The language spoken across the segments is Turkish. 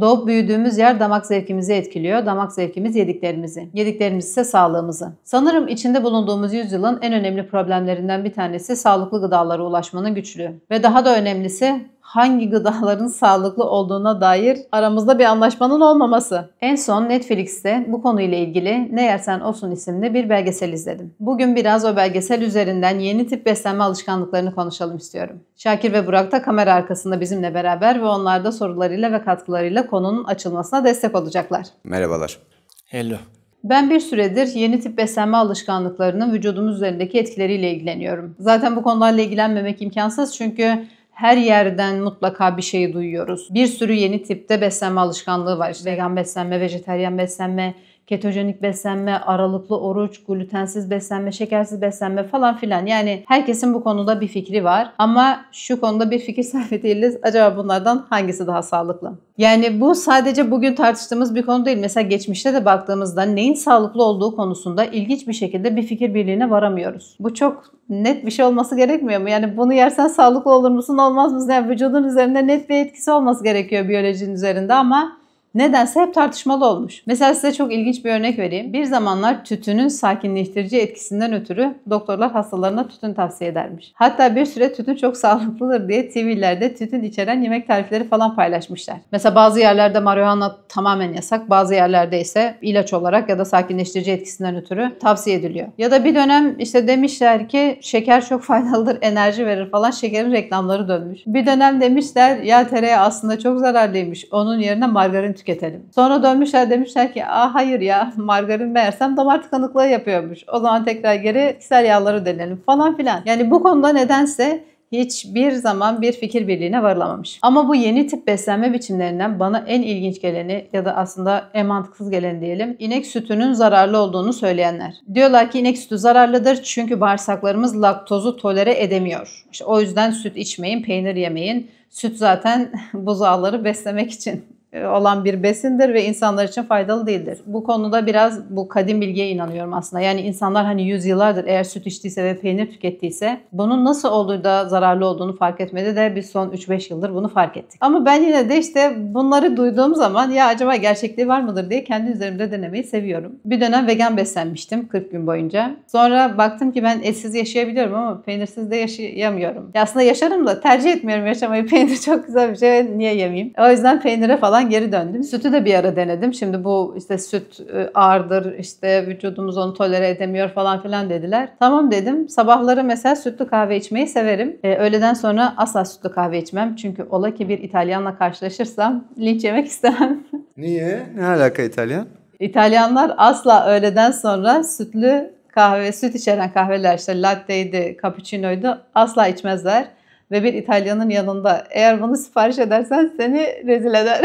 Doğup büyüdüğümüz yer damak zevkimizi etkiliyor. Damak zevkimiz yediklerimizi. Yediklerimiz ise sağlığımızı. Sanırım içinde bulunduğumuz yüzyılın en önemli problemlerinden bir tanesi sağlıklı gıdalara ulaşmanın güçlüğü. Ve daha da önemlisi hangi gıdaların sağlıklı olduğuna dair aramızda bir anlaşmanın olmaması. En son Netflix'te bu konuyla ilgili Ne Yersen Olsun isimli bir belgesel izledim. Bugün biraz o belgesel üzerinden yeni tip beslenme alışkanlıklarını konuşalım istiyorum. Şakir ve Burak da kamera arkasında bizimle beraber ve onlar da sorularıyla ve katkılarıyla konunun açılmasına destek olacaklar. Merhabalar. Hello. Ben bir süredir yeni tip beslenme alışkanlıklarının vücudumuz üzerindeki etkileriyle ilgileniyorum. Zaten bu konularla ilgilenmemek imkansız çünkü her yerden mutlaka bir şey duyuyoruz. Bir sürü yeni tipte beslenme alışkanlığı var. İşte vegan beslenme, vejeteryan beslenme, ketojenik beslenme, aralıklı oruç, glutensiz beslenme, şekersiz beslenme falan filan. Yani herkesin bu konuda bir fikri var. Ama şu konuda bir fikir sahibi değiliz. Acaba bunlardan hangisi daha sağlıklı? Yani bu sadece bugün tartıştığımız bir konu değil. Mesela geçmişte de baktığımızda neyin sağlıklı olduğu konusunda ilginç bir şekilde bir fikir birliğine varamıyoruz. Bu çok net bir şey olması gerekmiyor mu? Yani bunu yersen sağlıklı olur musun olmaz mısın? Yani vücudun üzerinde net bir etkisi olması gerekiyor biyolojinin üzerinde ama nedense hep tartışmalı olmuş. Mesela size çok ilginç bir örnek vereyim. Bir zamanlar tütünün sakinleştirici etkisinden ötürü doktorlar hastalarına tütün tavsiye edermiş. Hatta bir süre tütün çok sağlıklıdır diye TV'lerde tütün içeren yemek tarifleri falan paylaşmışlar. Mesela bazı yerlerde marihuana tamamen yasak, bazı yerlerde ise ilaç olarak ya da sakinleştirici etkisinden ötürü tavsiye ediliyor. Ya da bir dönem işte demişler ki şeker çok faydalıdır, enerji verir falan şekerin reklamları dönmüş. Bir dönem demişler ya tereyağı aslında çok zararlıymış. Onun yerine margarin tüketelim. Sonra dönmüşler demişler ki aa hayır ya margarin meğersem damar tıkanıklığı yapıyormuş. O zaman tekrar geri bitkisel yağları denelim falan filan. Yani bu konuda nedense hiçbir zaman bir fikir birliğine varılamamış. Ama bu yeni tip beslenme biçimlerinden bana en ilginç geleni ya da aslında en mantıksız geleni diyelim inek sütünün zararlı olduğunu söyleyenler. Diyorlar ki inek sütü zararlıdır çünkü bağırsaklarımız laktozu tolere edemiyor. İşte o yüzden süt içmeyin, peynir yemeyin. Süt zaten buzağları beslemek için e, olan bir besindir ve insanlar için faydalı değildir. Bu konuda biraz bu kadim bilgiye inanıyorum aslında. Yani insanlar hani yüzyıllardır eğer süt içtiyse ve peynir tükettiyse bunun nasıl olduğu da zararlı olduğunu fark etmedi de biz son 3-5 yıldır bunu fark ettik. Ama ben yine de işte bunları duyduğum zaman ya acaba gerçekliği var mıdır diye kendi üzerimde denemeyi seviyorum. Bir dönem vegan beslenmiştim 40 gün boyunca. Sonra baktım ki ben etsiz yaşayabiliyorum ama peynirsiz de yaşayamıyorum. Ya aslında yaşarım da tercih etmiyorum yaşamayı. Peynir çok güzel bir şey. Niye yemeyeyim? O yüzden peynire falan falan geri döndüm. Sütü de bir ara denedim. Şimdi bu işte süt e, ağırdır, işte vücudumuz onu tolere edemiyor falan filan dediler. Tamam dedim. Sabahları mesela sütlü kahve içmeyi severim. E, öğleden sonra asla sütlü kahve içmem. Çünkü ola ki bir İtalyanla karşılaşırsam linç yemek istemem. Niye? Ne alaka İtalyan? İtalyanlar asla öğleden sonra sütlü kahve, süt içeren kahveler işte latteydi, cappuccino'ydu asla içmezler ve bir İtalyanın yanında. Eğer bunu sipariş edersen seni rezil eder.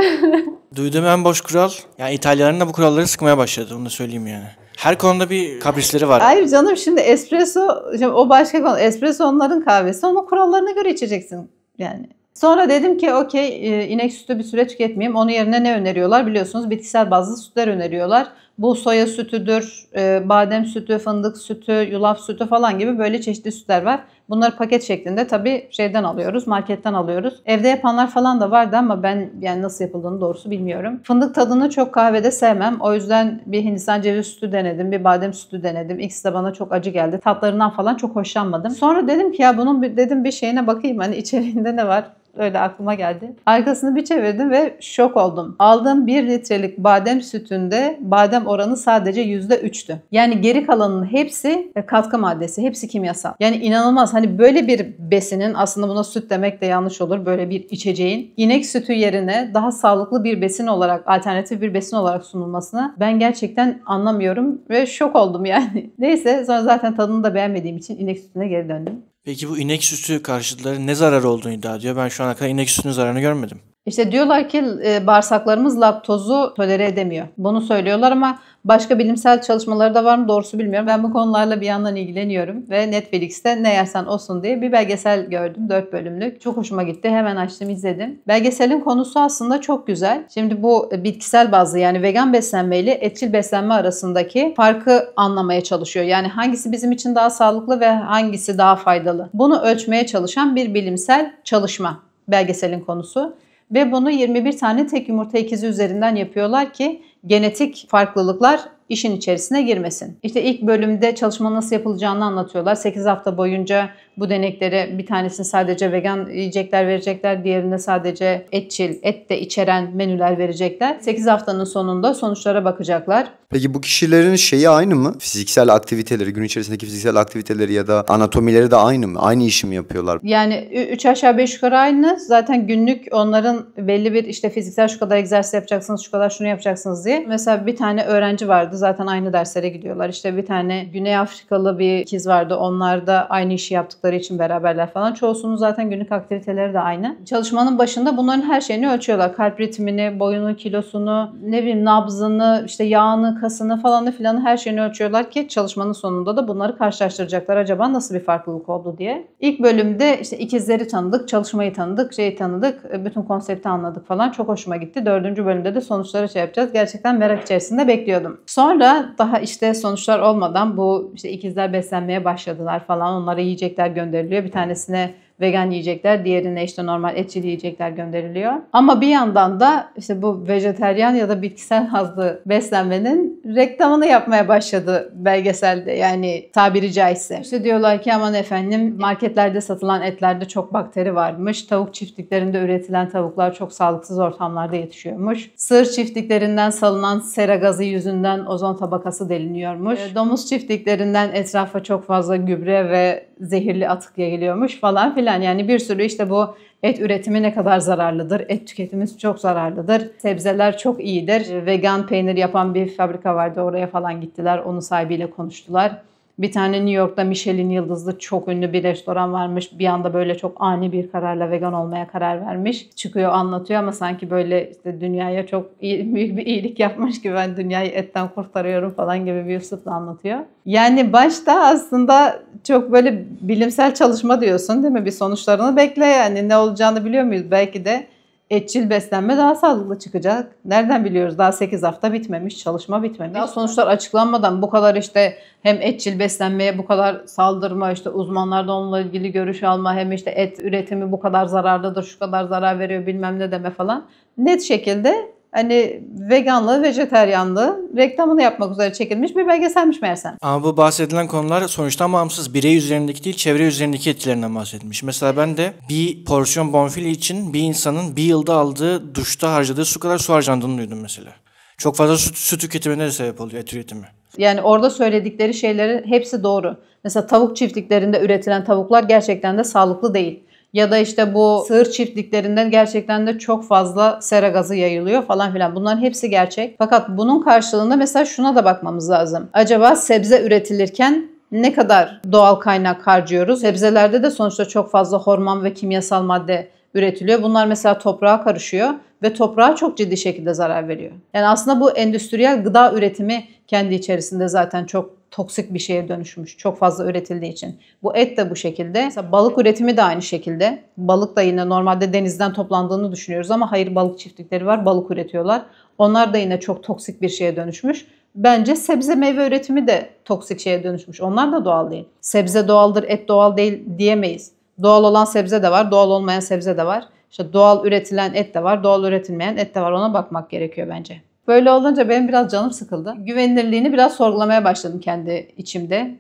Duyduğum en boş kural, yani İtalyanların da bu kuralları sıkmaya başladı onu da söyleyeyim yani. Her konuda bir kaprisleri var. Hayır canım şimdi espresso, şimdi o başka konu. Espresso onların kahvesi, onun kurallarına göre içeceksin yani. Sonra dedim ki okey e, inek sütü bir süre tüketmeyeyim. Onun yerine ne öneriyorlar biliyorsunuz bitkisel bazlı sütler öneriyorlar. Bu soya sütüdür, e, badem sütü, fındık sütü, yulaf sütü falan gibi böyle çeşitli sütler var. Bunları paket şeklinde tabii şeyden alıyoruz, marketten alıyoruz. Evde yapanlar falan da vardı ama ben yani nasıl yapıldığını doğrusu bilmiyorum. Fındık tadını çok kahvede sevmem. O yüzden bir Hindistan ceviz sütü denedim, bir badem sütü denedim. İkisi de bana çok acı geldi. Tatlarından falan çok hoşlanmadım. Sonra dedim ki ya bunun bir, dedim bir şeyine bakayım hani içeriğinde ne var? Öyle aklıma geldi. Arkasını bir çevirdim ve şok oldum. Aldığım 1 litrelik badem sütünde badem oranı sadece %3'tü. Yani geri kalanın hepsi e, katkı maddesi. Hepsi kimyasal. Yani inanılmaz. Hani böyle bir besinin aslında buna süt demek de yanlış olur. Böyle bir içeceğin inek sütü yerine daha sağlıklı bir besin olarak alternatif bir besin olarak sunulmasını ben gerçekten anlamıyorum ve şok oldum yani. Neyse sonra zaten tadını da beğenmediğim için inek sütüne geri döndüm. Peki bu inek sütü karşıtları ne zarar olduğunu iddia ediyor. Ben şu ana kadar inek sütünün zararını görmedim. İşte diyorlar ki e, bağırsaklarımız laktozu tolere edemiyor. Bunu söylüyorlar ama başka bilimsel çalışmaları da var mı doğrusu bilmiyorum. Ben bu konularla bir yandan ilgileniyorum ve Netflix'te Ne Yersen Olsun diye bir belgesel gördüm 4 bölümlük. Çok hoşuma gitti. Hemen açtım izledim. Belgeselin konusu aslında çok güzel. Şimdi bu bitkisel bazlı yani vegan beslenme ile etçil beslenme arasındaki farkı anlamaya çalışıyor. Yani hangisi bizim için daha sağlıklı ve hangisi daha faydalı. Bunu ölçmeye çalışan bir bilimsel çalışma belgeselin konusu ve bunu 21 tane tek yumurta ikizi üzerinden yapıyorlar ki genetik farklılıklar işin içerisine girmesin. İşte ilk bölümde çalışma nasıl yapılacağını anlatıyorlar. 8 hafta boyunca bu deneklere bir tanesini sadece vegan yiyecekler verecekler, diğerinde sadece etçil, et de içeren menüler verecekler. 8 haftanın sonunda sonuçlara bakacaklar. Peki bu kişilerin şeyi aynı mı? Fiziksel aktiviteleri, gün içerisindeki fiziksel aktiviteleri ya da anatomileri de aynı mı? Aynı işi mi yapıyorlar? Yani 3 aşağı 5 yukarı aynı. Zaten günlük onların belli bir işte fiziksel şu kadar egzersiz yapacaksınız, şu kadar şunu yapacaksınız diye. Mesela bir tane öğrenci vardı zaten aynı derslere gidiyorlar. İşte bir tane Güney Afrikalı bir ikiz vardı. Onlar da aynı işi yaptıkları için beraberler falan. Çoğusunun zaten günlük aktiviteleri de aynı. Çalışmanın başında bunların her şeyini ölçüyorlar. Kalp ritmini, boyunu, kilosunu, ne bileyim nabzını, işte yağını, kasını falan da filanı her şeyini ölçüyorlar ki çalışmanın sonunda da bunları karşılaştıracaklar. Acaba nasıl bir farklılık oldu diye. İlk bölümde işte ikizleri tanıdık, çalışmayı tanıdık, şeyi tanıdık, e, bütün konsepti anladık falan. Çok hoşuma gitti. Dördüncü bölümde de sonuçları şey yapacağız. Gerçekten merak içerisinde bekliyordum. Sonra Sonra daha işte sonuçlar olmadan bu işte ikizler beslenmeye başladılar falan. Onlara yiyecekler gönderiliyor. Bir tanesine vegan yiyecekler, diğerine işte normal etçil yiyecekler gönderiliyor. Ama bir yandan da işte bu vejeteryan ya da bitkisel hazlı beslenmenin reklamını yapmaya başladı belgeselde yani tabiri caizse. İşte diyorlar ki aman efendim marketlerde satılan etlerde çok bakteri varmış. Tavuk çiftliklerinde üretilen tavuklar çok sağlıksız ortamlarda yetişiyormuş. Sığır çiftliklerinden salınan sera gazı yüzünden ozon tabakası deliniyormuş. Domuz çiftliklerinden etrafa çok fazla gübre ve zehirli atık yayılıyormuş falan filan. Yani bir sürü işte bu et üretimi ne kadar zararlıdır, et tüketimi çok zararlıdır, sebzeler çok iyidir. Vegan peynir yapan bir fabrika vardı oraya falan gittiler, onun sahibiyle konuştular. Bir tane New York'ta Michelin yıldızlı çok ünlü bir restoran varmış. Bir anda böyle çok ani bir kararla vegan olmaya karar vermiş. Çıkıyor anlatıyor ama sanki böyle işte dünyaya çok iyi, büyük bir iyilik yapmış ki ben dünyayı etten kurtarıyorum falan gibi bir üslupla anlatıyor. Yani başta aslında çok böyle bilimsel çalışma diyorsun değil mi? Bir sonuçlarını bekle yani ne olacağını biliyor muyuz? Belki de etçil beslenme daha sağlıklı çıkacak. Nereden biliyoruz? Daha 8 hafta bitmemiş, çalışma bitmemiş. Daha sonuçlar açıklanmadan bu kadar işte hem etçil beslenmeye bu kadar saldırma, işte uzmanlarda onunla ilgili görüş alma, hem işte et üretimi bu kadar zararlıdır, şu kadar zarar veriyor bilmem ne deme falan. Net şekilde hani veganlığı, vejeteryanlığı reklamını yapmak üzere çekilmiş bir belgeselmiş meğersem. Ama bu bahsedilen konular sonuçta bağımsız. Birey üzerindeki değil, çevre üzerindeki etkilerinden bahsetmiş. Mesela ben de bir porsiyon bonfili için bir insanın bir yılda aldığı duşta harcadığı su kadar su harcandığını duydum mesela. Çok fazla süt su tüketimine de sebep oluyor, et üretimi. Yani orada söyledikleri şeylerin hepsi doğru. Mesela tavuk çiftliklerinde üretilen tavuklar gerçekten de sağlıklı değil ya da işte bu sığır çiftliklerinden gerçekten de çok fazla sera gazı yayılıyor falan filan. Bunların hepsi gerçek. Fakat bunun karşılığında mesela şuna da bakmamız lazım. Acaba sebze üretilirken ne kadar doğal kaynak harcıyoruz? Sebzelerde de sonuçta çok fazla hormon ve kimyasal madde üretiliyor. Bunlar mesela toprağa karışıyor ve toprağa çok ciddi şekilde zarar veriyor. Yani aslında bu endüstriyel gıda üretimi kendi içerisinde zaten çok toksik bir şeye dönüşmüş çok fazla üretildiği için. Bu et de bu şekilde. Mesela balık üretimi de aynı şekilde. Balık da yine normalde denizden toplandığını düşünüyoruz ama hayır balık çiftlikleri var, balık üretiyorlar. Onlar da yine çok toksik bir şeye dönüşmüş. Bence sebze meyve üretimi de toksik şeye dönüşmüş. Onlar da doğal değil. Sebze doğaldır, et doğal değil diyemeyiz. Doğal olan sebze de var, doğal olmayan sebze de var. İşte doğal üretilen et de var, doğal üretilmeyen et de var. Ona bakmak gerekiyor bence. Böyle olunca benim biraz canım sıkıldı. Güvenilirliğini biraz sorgulamaya başladım kendi içimde.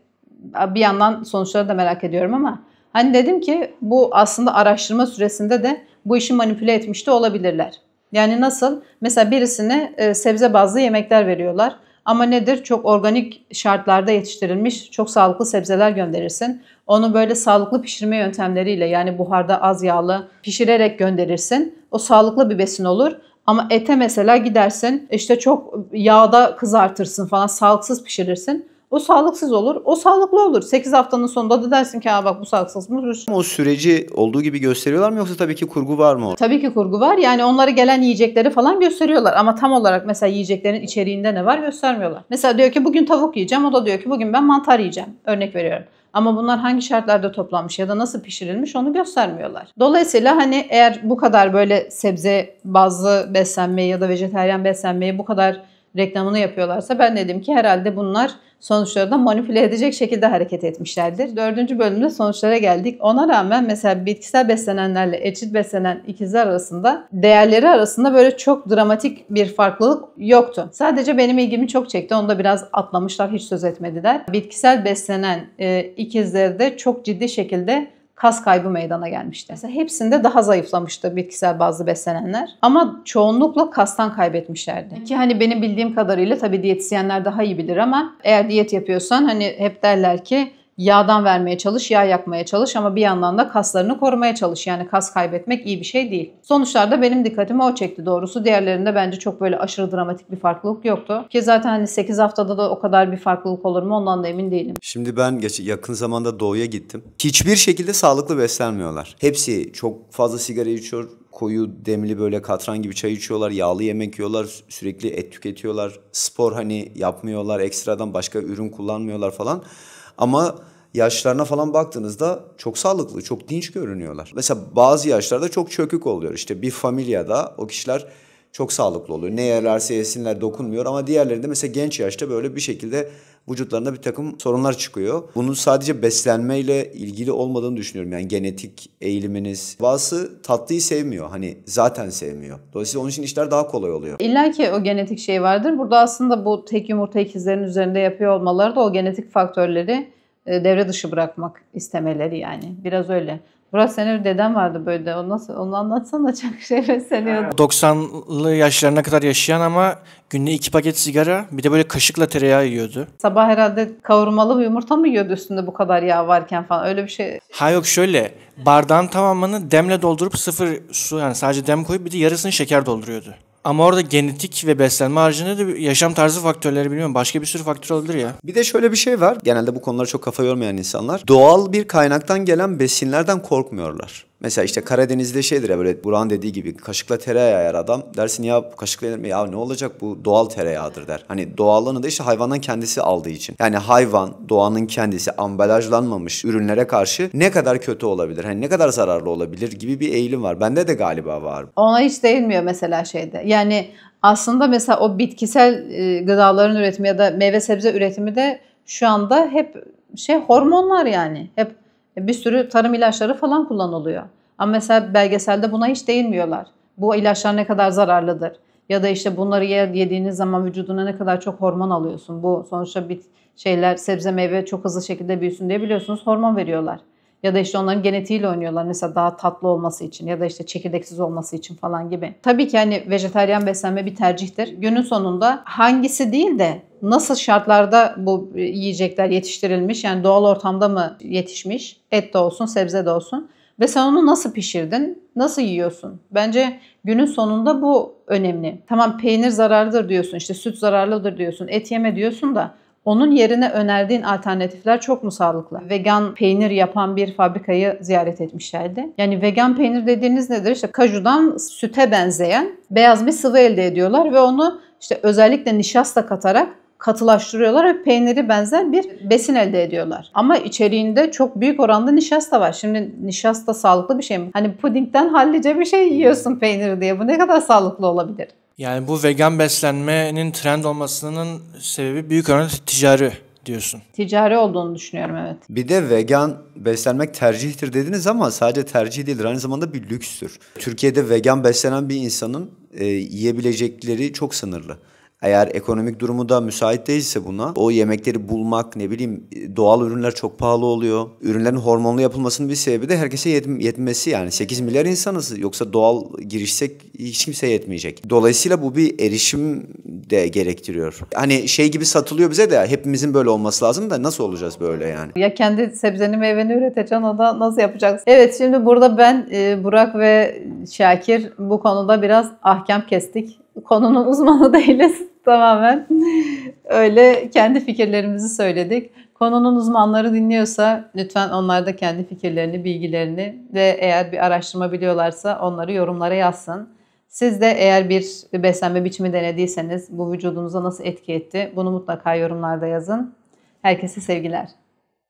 Bir yandan sonuçları da merak ediyorum ama hani dedim ki bu aslında araştırma süresinde de bu işi manipüle etmiş de olabilirler. Yani nasıl? Mesela birisine e, sebze bazlı yemekler veriyorlar. Ama nedir? Çok organik şartlarda yetiştirilmiş, çok sağlıklı sebzeler gönderirsin. Onu böyle sağlıklı pişirme yöntemleriyle yani buharda az yağlı pişirerek gönderirsin. O sağlıklı bir besin olur. Ama ete mesela gidersin işte çok yağda kızartırsın falan sağlıksız pişirirsin. O sağlıksız olur. O sağlıklı olur. 8 haftanın sonunda da dersin ki ha bak bu sağlıksız mı? O süreci olduğu gibi gösteriyorlar mı yoksa tabii ki kurgu var mı? Tabii ki kurgu var. Yani onlara gelen yiyecekleri falan gösteriyorlar. Ama tam olarak mesela yiyeceklerin içeriğinde ne var göstermiyorlar. Mesela diyor ki bugün tavuk yiyeceğim. O da diyor ki bugün ben mantar yiyeceğim. Örnek veriyorum. Ama bunlar hangi şartlarda toplanmış ya da nasıl pişirilmiş onu göstermiyorlar. Dolayısıyla hani eğer bu kadar böyle sebze bazlı beslenmeyi ya da vejeteryan beslenmeyi bu kadar reklamını yapıyorlarsa ben dedim ki herhalde bunlar sonuçları manipüle edecek şekilde hareket etmişlerdir. Dördüncü bölümde sonuçlara geldik. Ona rağmen mesela bitkisel beslenenlerle eşit beslenen ikizler arasında değerleri arasında böyle çok dramatik bir farklılık yoktu. Sadece benim ilgimi çok çekti. Onu da biraz atlamışlar hiç söz etmediler. Bitkisel beslenen e, ikizlerde çok ciddi şekilde kas kaybı meydana gelmişti. Mesela hepsinde daha zayıflamıştı bitkisel bazlı beslenenler. Ama çoğunlukla kastan kaybetmişlerdi. Ki hani benim bildiğim kadarıyla tabii diyetisyenler daha iyi bilir ama eğer diyet yapıyorsan hani hep derler ki yağdan vermeye çalış, yağ yakmaya çalış ama bir yandan da kaslarını korumaya çalış. Yani kas kaybetmek iyi bir şey değil. Sonuçlarda benim dikkatimi o çekti doğrusu. Diğerlerinde bence çok böyle aşırı dramatik bir farklılık yoktu. Ki zaten hani 8 haftada da o kadar bir farklılık olur mu ondan da emin değilim. Şimdi ben geç yakın zamanda doğuya gittim. Hiçbir şekilde sağlıklı beslenmiyorlar. Hepsi çok fazla sigara içiyor, koyu demli böyle katran gibi çay içiyorlar, yağlı yemek yiyorlar, sürekli et tüketiyorlar. Spor hani yapmıyorlar, ekstradan başka ürün kullanmıyorlar falan. Ama yaşlarına falan baktığınızda çok sağlıklı, çok dinç görünüyorlar. Mesela bazı yaşlarda çok çökük oluyor. İşte bir familyada o kişiler çok sağlıklı oluyor. Ne yerlerse yesinler dokunmuyor ama diğerleri de mesela genç yaşta böyle bir şekilde vücutlarında bir takım sorunlar çıkıyor. Bunun sadece beslenmeyle ilgili olmadığını düşünüyorum. Yani genetik eğiliminiz. Bazısı tatlıyı sevmiyor. Hani zaten sevmiyor. Dolayısıyla onun için işler daha kolay oluyor. İlla ki o genetik şey vardır. Burada aslında bu tek yumurta ikizlerin üzerinde yapıyor olmaları da o genetik faktörleri e, devre dışı bırakmak istemeleri yani. Biraz öyle. Murat Senör dedem vardı böyle. O nasıl, onu anlatsana çok şey besleniyordu. 90'lı yaşlarına kadar yaşayan ama günde iki paket sigara bir de böyle kaşıkla tereyağı yiyordu. Sabah herhalde kavurmalı bir yumurta mı yiyordu üstünde bu kadar yağ varken falan öyle bir şey. Ha yok şöyle bardağın tamamını demle doldurup sıfır su yani sadece dem koyup bir de yarısını şeker dolduruyordu. Ama orada genetik ve beslenme haricinde de yaşam tarzı faktörleri bilmiyorum. Başka bir sürü faktör olabilir ya. Bir de şöyle bir şey var. Genelde bu konulara çok kafa yormayan insanlar. Doğal bir kaynaktan gelen besinlerden korkmuyorlar. Mesela işte Karadeniz'de şeydir ya böyle Buran dediği gibi kaşıkla tereyağı yer adam. Dersin ya kaşıkla yenir mi? Ya ne olacak bu doğal tereyağıdır der. Hani doğallığını da işte hayvandan kendisi aldığı için. Yani hayvan, doğanın kendisi ambalajlanmamış ürünlere karşı ne kadar kötü olabilir? Hani ne kadar zararlı olabilir gibi bir eğilim var. Bende de galiba var. Ona hiç değinmiyor mesela şeyde. Yani aslında mesela o bitkisel e, gıdaların üretimi ya da meyve sebze üretimi de şu anda hep şey hormonlar yani. Hep e, bir sürü tarım ilaçları falan kullanılıyor. Ama mesela belgeselde buna hiç değinmiyorlar. Bu ilaçlar ne kadar zararlıdır? Ya da işte bunları yer yediğiniz zaman vücuduna ne kadar çok hormon alıyorsun. Bu sonuçta bir şeyler sebze meyve çok hızlı şekilde büyüsün diye biliyorsunuz hormon veriyorlar. Ya da işte onların genetiğiyle oynuyorlar mesela daha tatlı olması için ya da işte çekirdeksiz olması için falan gibi. Tabii ki hani vejetaryen beslenme bir tercihtir. Günün sonunda hangisi değil de nasıl şartlarda bu e, yiyecekler yetiştirilmiş? Yani doğal ortamda mı yetişmiş? Et de olsun, sebze de olsun. Ve sen onu nasıl pişirdin? Nasıl yiyorsun? Bence günün sonunda bu önemli. Tamam peynir zararlıdır diyorsun, işte süt zararlıdır diyorsun, et yeme diyorsun da onun yerine önerdiğin alternatifler çok mu sağlıklı? Vegan peynir yapan bir fabrikayı ziyaret etmişlerdi. Yani vegan peynir dediğiniz nedir? İşte kajudan süte benzeyen beyaz bir sıvı elde ediyorlar ve onu işte özellikle nişasta katarak katılaştırıyorlar ve peyniri benzer bir besin elde ediyorlar. Ama içeriğinde çok büyük oranda nişasta var. Şimdi nişasta sağlıklı bir şey mi? Hani pudingden hallice bir şey yiyorsun peyniri diye. Bu ne kadar sağlıklı olabilir? Yani bu vegan beslenmenin trend olmasının sebebi büyük oranda ticari diyorsun. Ticari olduğunu düşünüyorum evet. Bir de vegan beslenmek tercihtir dediniz ama sadece tercih değildir aynı zamanda bir lükstür. Türkiye'de vegan beslenen bir insanın e, yiyebilecekleri çok sınırlı. Eğer ekonomik durumu da müsait değilse buna o yemekleri bulmak ne bileyim doğal ürünler çok pahalı oluyor. Ürünlerin hormonlu yapılmasının bir sebebi de herkese yet- yetmesi yani 8 milyar insanız yoksa doğal girişsek hiç kimse yetmeyecek. Dolayısıyla bu bir erişim de gerektiriyor. Hani şey gibi satılıyor bize de hepimizin böyle olması lazım da nasıl olacağız böyle yani? Ya kendi sebzeni meyveni üreteceksin o da nasıl yapacaksın? Evet şimdi burada ben e, Burak ve Şakir bu konuda biraz ahkam kestik konunun uzmanı değiliz tamamen. Öyle kendi fikirlerimizi söyledik. Konunun uzmanları dinliyorsa lütfen onlar da kendi fikirlerini, bilgilerini ve eğer bir araştırma biliyorlarsa onları yorumlara yazsın. Siz de eğer bir beslenme biçimi denediyseniz bu vücudunuza nasıl etki etti bunu mutlaka yorumlarda yazın. Herkese sevgiler.